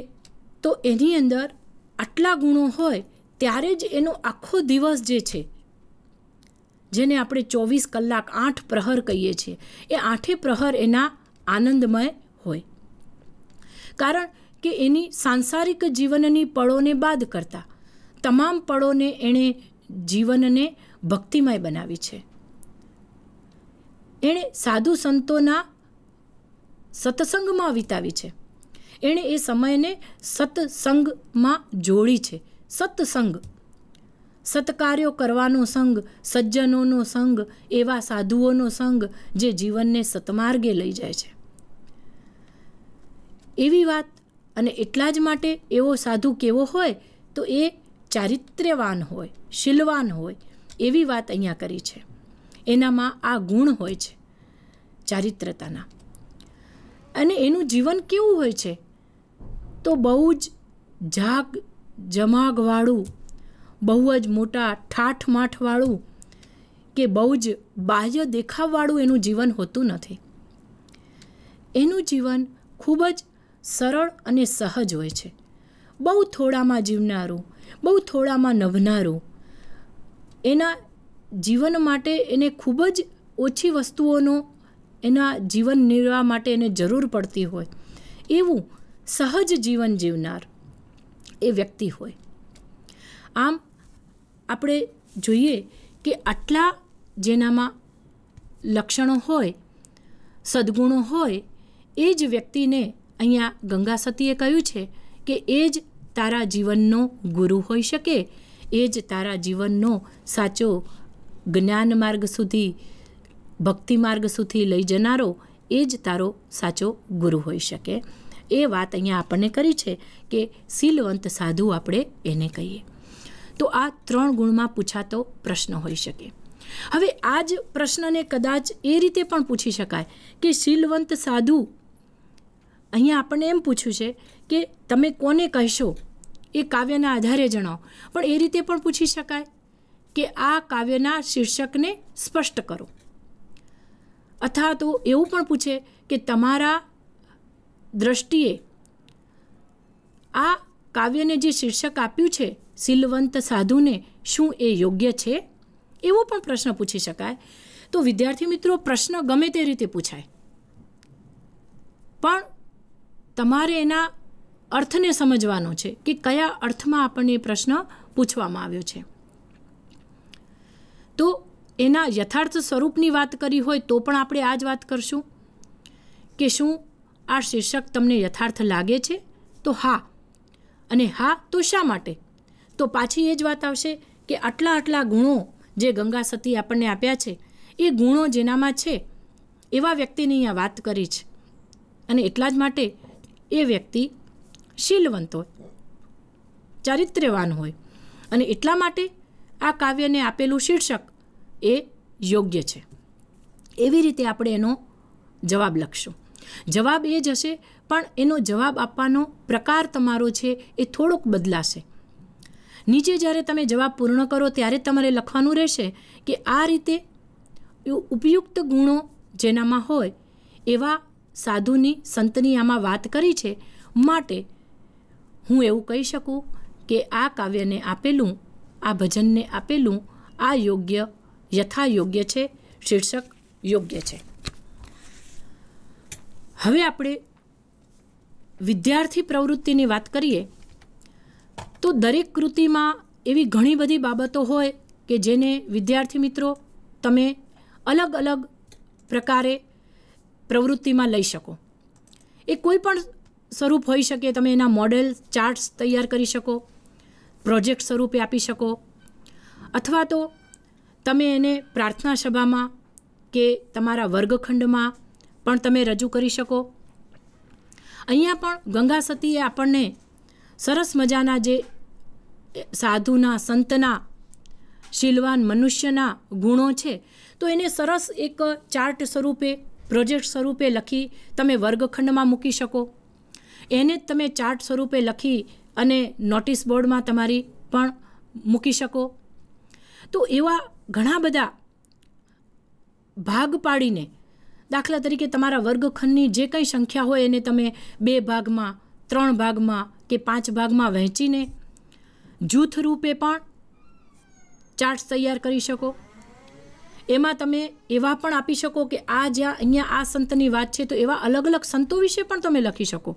તો એની અંદર આટલા ગુણો હોય ત્યારે જ એનો આખો દિવસ જે છે જેને આપણે ચોવીસ કલાક આઠ પ્રહર કહીએ છીએ એ આઠે પ્રહર એના આનંદમય હોય કારણ કે એની સાંસારિક જીવનની પળોને બાદ કરતાં તમામ પળોને એણે જીવનને ભક્તિમય બનાવી છે એણે સાધુ સંતોના સત્સંગમાં વિતાવી છે એણે એ સમયને સત્સંગમાં જોડી છે સત્સંગ સત્કાર્યો કરવાનો સંગ સજ્જનોનો સંગ એવા સાધુઓનો સંગ જે જીવનને સતમાર્ગે લઈ જાય છે એવી વાત અને એટલા જ માટે એવો સાધુ કેવો હોય તો એ ચારિત્ર્યવાન હોય શીલવાન હોય એવી વાત અહીંયા કરી છે એનામાં આ ગુણ હોય છે ચારિત્રતાના અને એનું જીવન કેવું હોય છે તો બહુ જ જાગ જમાગવાળું બહુ જ મોટા ઠાઠમાઠવાળું કે બહુ જ બાહ્ય દેખાવવાળું એનું જીવન હોતું નથી એનું જીવન ખૂબ જ સરળ અને સહજ હોય છે બહુ થોડામાં જીવનારું બહુ થોડામાં નભનારું એના જીવન માટે એને ખૂબ જ ઓછી વસ્તુઓનો એના જીવન નિર્વાહ માટે એને જરૂર પડતી હોય એવું સહજ જીવન જીવનાર એ વ્યક્તિ હોય આમ આપણે જોઈએ કે આટલા જેનામાં લક્ષણો હોય સદગુણો હોય એ જ વ્યક્તિને અહીંયા ગંગા સતીએ કહ્યું છે કે એ જ તારા જીવનનો ગુરુ હોઈ શકે એ જ તારા જીવનનો સાચો જ્ઞાન માર્ગ સુધી ભક્તિ માર્ગ સુધી લઈ જનારો એ જ તારો સાચો ગુરુ હોઈ શકે એ વાત અહીંયા આપણને કરી છે કે શીલવંત સાધુ આપણે એને કહીએ તો આ ત્રણ ગુણમાં પૂછાતો પ્રશ્ન હોઈ શકે હવે આ જ પ્રશ્નને કદાચ એ રીતે પણ પૂછી શકાય કે શીલવંત સાધુ અહીંયા આપણને એમ પૂછ્યું છે કે તમે કોને કહેશો એ કાવ્યના આધારે જણાવો પણ એ રીતે પણ પૂછી શકાય કે આ કાવ્યના શીર્ષકને સ્પષ્ટ કરો અથવા તો એવું પણ પૂછે કે તમારા દ્રષ્ટિએ આ કાવ્યને જે શીર્ષક આપ્યું છે સિલવંત સાધુને શું એ યોગ્ય છે એવો પણ પ્રશ્ન પૂછી શકાય તો વિદ્યાર્થી મિત્રો પ્રશ્ન ગમે તે રીતે પૂછાય પણ તમારે એના અર્થને સમજવાનો છે કે કયા અર્થમાં આપણને એ પ્રશ્ન પૂછવામાં આવ્યો છે તો એના યથાર્થ સ્વરૂપની વાત કરી હોય તો પણ આપણે આ જ વાત કરશું કે શું આ શીર્ષક તમને યથાર્થ લાગે છે તો હા અને હા તો શા માટે તો પાછી એ જ વાત આવશે કે આટલા આટલા ગુણો જે ગંગા સતી આપણને આપ્યા છે એ ગુણો જેનામાં છે એવા વ્યક્તિની અહીંયા વાત કરી છે અને એટલા જ માટે એ વ્યક્તિ શીલવંત હોય ચારિત્ર્યવાન હોય અને એટલા માટે આ કાવ્યને આપેલું શીર્ષક એ યોગ્ય છે એવી રીતે આપણે એનો જવાબ લખશું જવાબ એ જ હશે પણ એનો જવાબ આપવાનો પ્રકાર તમારો છે એ થોડોક બદલાશે નીચે જ્યારે તમે જવાબ પૂર્ણ કરો ત્યારે તમારે લખવાનું રહેશે કે આ રીતે ઉપયુક્ત ગુણો જેનામાં હોય એવા સાધુની સંતની આમાં વાત કરી છે માટે હું એવું કહી શકું કે આ કાવ્યને આપેલું આ ભજનને આપેલું આ યોગ્ય યથા યોગ્ય છે શીર્ષક યોગ્ય છે હવે આપણે વિદ્યાર્થી પ્રવૃત્તિની વાત કરીએ તો દરેક કૃતિમાં એવી ઘણી બધી બાબતો હોય કે જેને વિદ્યાર્થી મિત્રો તમે અલગ અલગ પ્રકારે પ્રવૃત્તિમાં લઈ શકો એ કોઈ પણ સ્વરૂપ હોઈ શકે તમે એના મોડેલ ચાર્ટ્સ તૈયાર કરી શકો પ્રોજેક્ટ સ્વરૂપે આપી શકો અથવા તો તમે એને પ્રાર્થના સભામાં કે તમારા વર્ગખંડમાં પણ તમે રજૂ કરી શકો અહીંયા પણ ગંગા સતીએ આપણને સરસ મજાના જે સાધુના સંતના શીલવાન મનુષ્યના ગુણો છે તો એને સરસ એક ચાર્ટ સ્વરૂપે પ્રોજેક્ટ સ્વરૂપે લખી તમે વર્ગખંડમાં મૂકી શકો એને જ તમે ચાર્ટ સ્વરૂપે લખી અને નોટિસ બોર્ડમાં તમારી પણ મૂકી શકો તો એવા ઘણા બધા ભાગ પાડીને દાખલા તરીકે તમારા વર્ગખંડની જે કંઈ સંખ્યા હોય એને તમે બે ભાગમાં ત્રણ ભાગમાં કે પાંચ ભાગમાં વહેંચીને જૂથ રૂપે પણ ચાર્ટ્સ તૈયાર કરી શકો એમાં તમે એવા પણ આપી શકો કે આ જ્યાં અહીંયા આ સંતની વાત છે તો એવા અલગ અલગ સંતો વિશે પણ તમે લખી શકો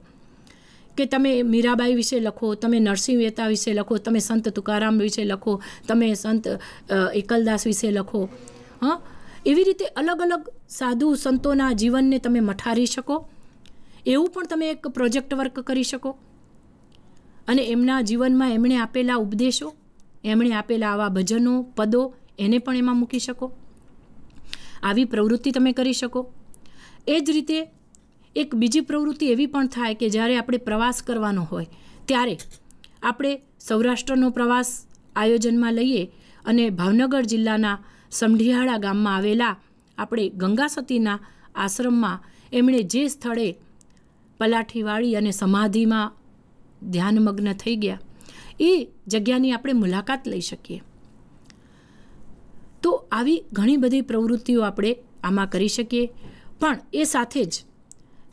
કે તમે મીરાબાઈ વિશે લખો તમે નરસિંહ મહેતા વિશે લખો તમે સંત તુકારામ વિશે લખો તમે સંત એકલદાસ વિશે લખો હં એવી રીતે અલગ અલગ સાધુ સંતોના જીવનને તમે મઠારી શકો એવું પણ તમે એક પ્રોજેક્ટ વર્ક કરી શકો અને એમના જીવનમાં એમણે આપેલા ઉપદેશો એમણે આપેલા આવા ભજનો પદો એને પણ એમાં મૂકી શકો આવી પ્રવૃત્તિ તમે કરી શકો એ જ રીતે એક બીજી પ્રવૃત્તિ એવી પણ થાય કે જ્યારે આપણે પ્રવાસ કરવાનો હોય ત્યારે આપણે સૌરાષ્ટ્રનો પ્રવાસ આયોજનમાં લઈએ અને ભાવનગર જિલ્લાના સમઢિયાળા ગામમાં આવેલા આપણે ગંગા સતીના આશ્રમમાં એમણે જે સ્થળે પલાઠીવાળી અને સમાધિમાં ધ્યાનમગ્ન થઈ ગયા એ જગ્યાની આપણે મુલાકાત લઈ શકીએ તો આવી ઘણી બધી પ્રવૃત્તિઓ આપણે આમાં કરી શકીએ પણ એ સાથે જ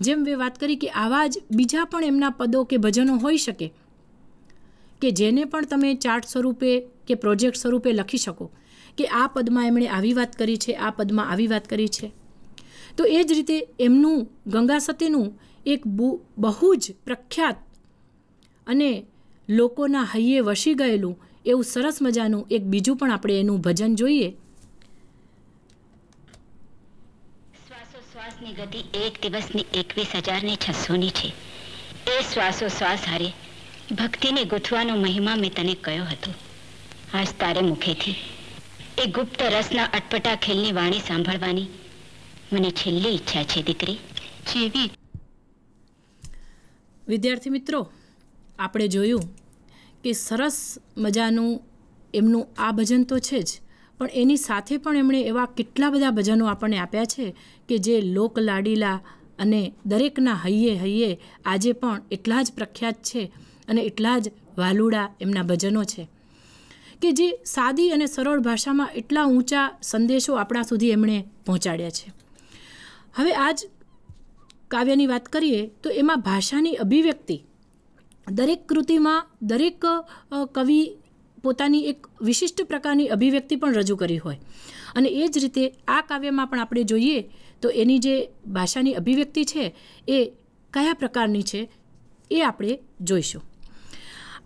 જેમ મેં વાત કરી કે આવા જ બીજા પણ એમના પદો કે ભજનો હોઈ શકે કે જેને પણ તમે ચાર્ટ સ્વરૂપે કે પ્રોજેક્ટ સ્વરૂપે લખી શકો કે આ પદમાં એમણે આવી વાત કરી છે આ પદમાં આવી વાત કરી છે તો એ જ રીતે એમનું ગંગા સતીનું એક બહુ જ પ્રખ્યાત અને લોકોના હૈયે વસી ગયેલું એવું સરસ મજાનું એક બીજું પણ આપણે એનું ભજન જોઈએ શ્વાસની ગતિ એક દિવસની એકવીસ હજારને છસોની છે એ શ્વાસો શ્વાસ હારે ભક્તિને ગૂંથવાનો મહિમા મેં તને કયો હતો આજ તારે મુખેથી એ ગુપ્ત રસના અટપટા ખેલની વાણી સાંભળવાની મને છેલ્લી ઈચ્છા છે દીકરી જેવી વિદ્યાર્થી મિત્રો આપણે જોયું કે સરસ મજાનું એમનું આ ભજન તો છે જ પણ એની સાથે પણ એમણે એવા કેટલા બધા ભજનો આપણને આપ્યા છે કે જે લોક લાડીલા અને દરેકના હૈયે હૈયે આજે પણ એટલા જ પ્રખ્યાત છે અને એટલા જ વાલુડા એમના ભજનો છે કે જે સાદી અને સરળ ભાષામાં એટલા ઊંચા સંદેશો આપણા સુધી એમણે પહોંચાડ્યા છે હવે આજ કાવ્યની વાત કરીએ તો એમાં ભાષાની અભિવ્યક્તિ દરેક કૃતિમાં દરેક કવિ પોતાની એક વિશિષ્ટ પ્રકારની અભિવ્યક્તિ પણ રજૂ કરી હોય અને એ જ રીતે આ કાવ્યમાં પણ આપણે જોઈએ તો એની જે ભાષાની અભિવ્યક્તિ છે એ કયા પ્રકારની છે એ આપણે જોઈશું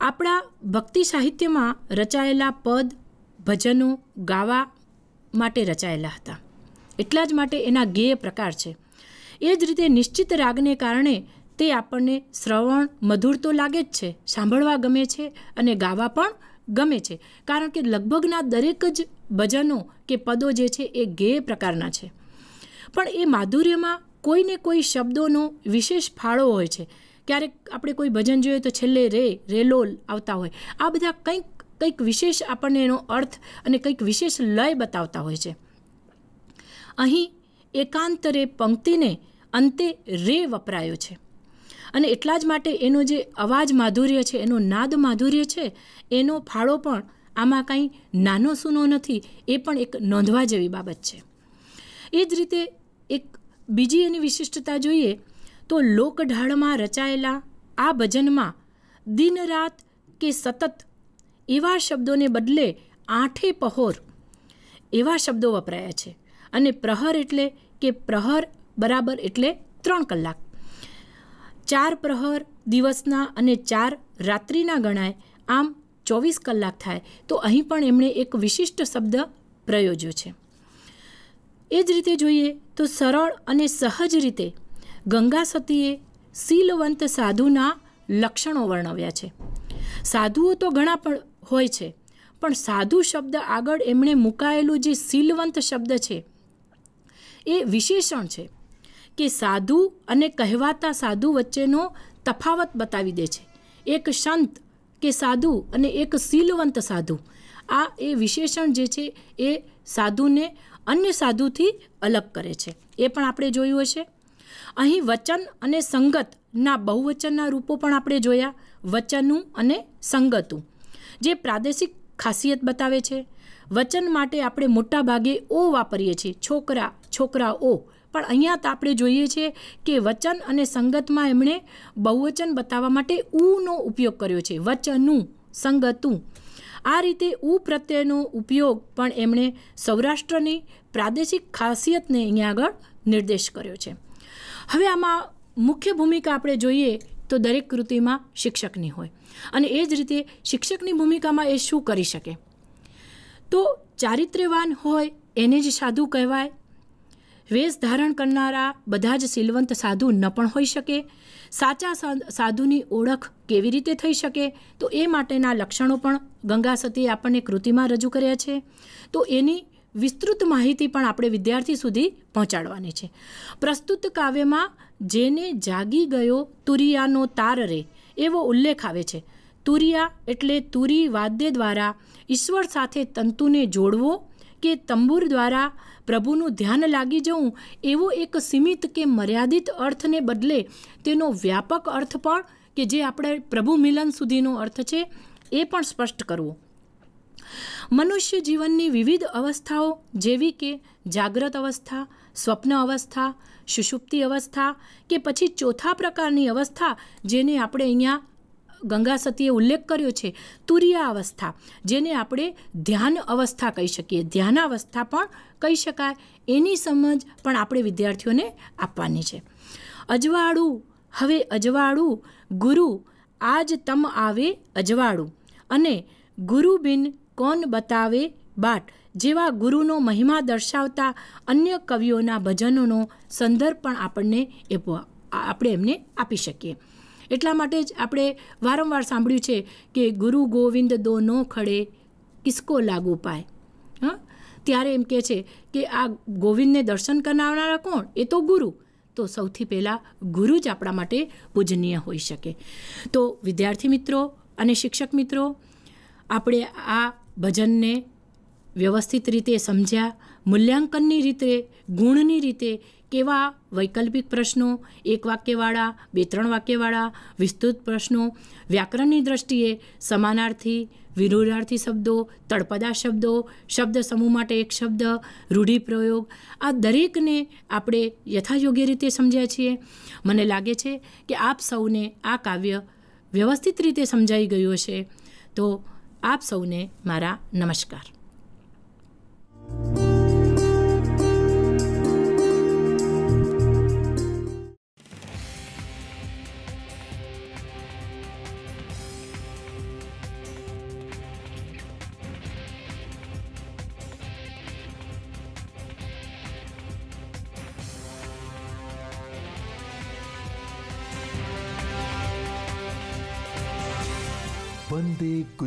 આપણા ભક્તિ સાહિત્યમાં રચાયેલા પદ ભજનો ગાવા માટે રચાયેલા હતા એટલા જ માટે એના ગેય પ્રકાર છે એ જ રીતે નિશ્ચિત રાગને કારણે તે આપણને શ્રવણ મધુર તો લાગે જ છે સાંભળવા ગમે છે અને ગાવા પણ ગમે છે કારણ કે લગભગના દરેક જ ભજનો કે પદો જે છે એ ગેય પ્રકારના છે પણ એ માધુર્યમાં કોઈને કોઈ શબ્દોનો વિશેષ ફાળો હોય છે ક્યારેક આપણે કોઈ ભજન જોઈએ તો છેલ્લે રે રેલોલ આવતા હોય આ બધા કંઈક કંઈક વિશેષ આપણને એનો અર્થ અને કંઈક વિશેષ લય બતાવતા હોય છે અહીં એકાંતરે પંક્તિને અંતે રે વપરાયો છે અને એટલા જ માટે એનો જે અવાજ માધુર્ય છે એનો નાદ માધુર્ય છે એનો ફાળો પણ આમાં કાંઈ નાનો સૂનો નથી એ પણ એક નોંધવા જેવી બાબત છે એ જ રીતે એક બીજી એની વિશિષ્ટતા જોઈએ તો લોકઢાળમાં રચાયેલા આ ભજનમાં દિન રાત કે સતત એવા શબ્દોને બદલે આઠે પહોર એવા શબ્દો વપરાયા છે અને પ્રહર એટલે કે પ્રહર બરાબર એટલે ત્રણ કલાક ચાર પ્રહર દિવસના અને ચાર રાત્રિના ગણાય આમ ચોવીસ કલાક થાય તો અહીં પણ એમણે એક વિશિષ્ટ શબ્દ પ્રયોજ્યો છે એ જ રીતે જોઈએ તો સરળ અને સહજ રીતે ગંગા સતીએ શીલવંત સાધુના લક્ષણો વર્ણવ્યા છે સાધુઓ તો ઘણા પણ હોય છે પણ સાધુ શબ્દ આગળ એમણે મુકાયેલું જે શીલવંત શબ્દ છે એ વિશેષણ છે કે સાધુ અને કહેવાતા સાધુ વચ્ચેનો તફાવત બતાવી દે છે એક સંત કે સાધુ અને એક શીલવંત સાધુ આ એ વિશેષણ જે છે એ સાધુને અન્ય સાધુથી અલગ કરે છે એ પણ આપણે જોયું હશે અહીં વચન અને સંગતના બહુવચનના રૂપો પણ આપણે જોયા વચનું અને સંગતું જે પ્રાદેશિક ખાસિયત બતાવે છે વચન માટે આપણે મોટા ભાગે ઓ વાપરીએ છીએ છોકરા છોકરા ઓ પણ અહીંયા તો આપણે જોઈએ છીએ કે વચન અને સંગતમાં એમણે બહુવચન બતાવવા માટે ઉનો ઉપયોગ કર્યો છે વચનું સંગતું આ રીતે ઉ પ્રત્યયનો ઉપયોગ પણ એમણે સૌરાષ્ટ્રની પ્રાદેશિક ખાસિયતને અહીંયા આગળ નિર્દેશ કર્યો છે હવે આમાં મુખ્ય ભૂમિકા આપણે જોઈએ તો દરેક કૃતિમાં શિક્ષકની હોય અને એ જ રીતે શિક્ષકની ભૂમિકામાં એ શું કરી શકે તો ચારિત્ર્યવાન હોય એને જ સાધુ કહેવાય વેશ ધારણ કરનારા બધા જ શીલવંત સાધુ ન પણ હોઈ શકે સાચા સાધુની ઓળખ કેવી રીતે થઈ શકે તો એ માટેના લક્ષણો પણ ગંગા સતીએ આપણને કૃતિમાં રજૂ કર્યા છે તો એની વિસ્તૃત માહિતી પણ આપણે વિદ્યાર્થી સુધી પહોંચાડવાની છે પ્રસ્તુત કાવ્યમાં જેને જાગી ગયો તુરિયાનો તાર રે એવો ઉલ્લેખ આવે છે તુરિયા એટલે તુરી વાદ્ય દ્વારા ઈશ્વર સાથે તંતુને જોડવો કે તંબુર દ્વારા પ્રભુનું ધ્યાન લાગી જવું એવો એક સીમિત કે મર્યાદિત અર્થને બદલે તેનો વ્યાપક અર્થ પણ કે જે આપણે પ્રભુ મિલન સુધીનો અર્થ છે એ પણ સ્પષ્ટ કરવો મનુષ્ય જીવનની વિવિધ અવસ્થાઓ જેવી કે જાગ્રત અવસ્થા સ્વપ્ન અવસ્થા સુષુપ્તિ અવસ્થા કે પછી ચોથા પ્રકારની અવસ્થા જેને આપણે અહીંયા ગંગા સતીએ ઉલ્લેખ કર્યો છે તુરિયા અવસ્થા જેને આપણે ધ્યાન અવસ્થા કહી શકીએ ધ્યાનાવસ્થા પણ કહી શકાય એની સમજ પણ આપણે વિદ્યાર્થીઓને આપવાની છે અજવાળું હવે અજવાળું ગુરુ આજ તમ આવે અજવાળું અને ગુરુ બિન કોન બતાવે બાટ જેવા ગુરુનો મહિમા દર્શાવતા અન્ય કવિઓના ભજનોનો સંદર્ભ પણ આપણને એ આપણે એમને આપી શકીએ એટલા માટે જ આપણે વારંવાર સાંભળ્યું છે કે ગુરુ ગોવિંદ દો નો ખડે કિસ્કો લાગુ પાય હા ત્યારે એમ કહે છે કે આ ગોવિંદને દર્શન કરાવનારા કોણ એ તો ગુરુ તો સૌથી પહેલાં ગુરુ જ આપણા માટે પૂજનીય હોઈ શકે તો વિદ્યાર્થી મિત્રો અને શિક્ષક મિત્રો આપણે આ ભજનને વ્યવસ્થિત રીતે સમજ્યા મૂલ્યાંકનની રીતે ગુણની રીતે કેવા વૈકલ્પિક પ્રશ્નો એક વાક્યવાળા બે ત્રણ વાક્યવાળા વિસ્તૃત પ્રશ્નો વ્યાકરણની દ્રષ્ટિએ સમાનાર્થી વિરોધાર્થી શબ્દો તળપદા શબ્દો શબ્દ સમૂહ માટે એક શબ્દ રૂઢિપ્રયોગ આ દરેકને આપણે યથાયોગ્ય રીતે સમજ્યા છીએ મને લાગે છે કે આપ સૌને આ કાવ્ય વ્યવસ્થિત રીતે સમજાઈ ગયું હશે તો આપ સૌને મારા નમસ્કાર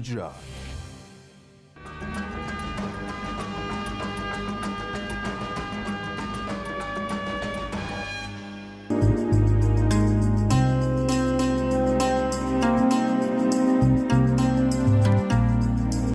job.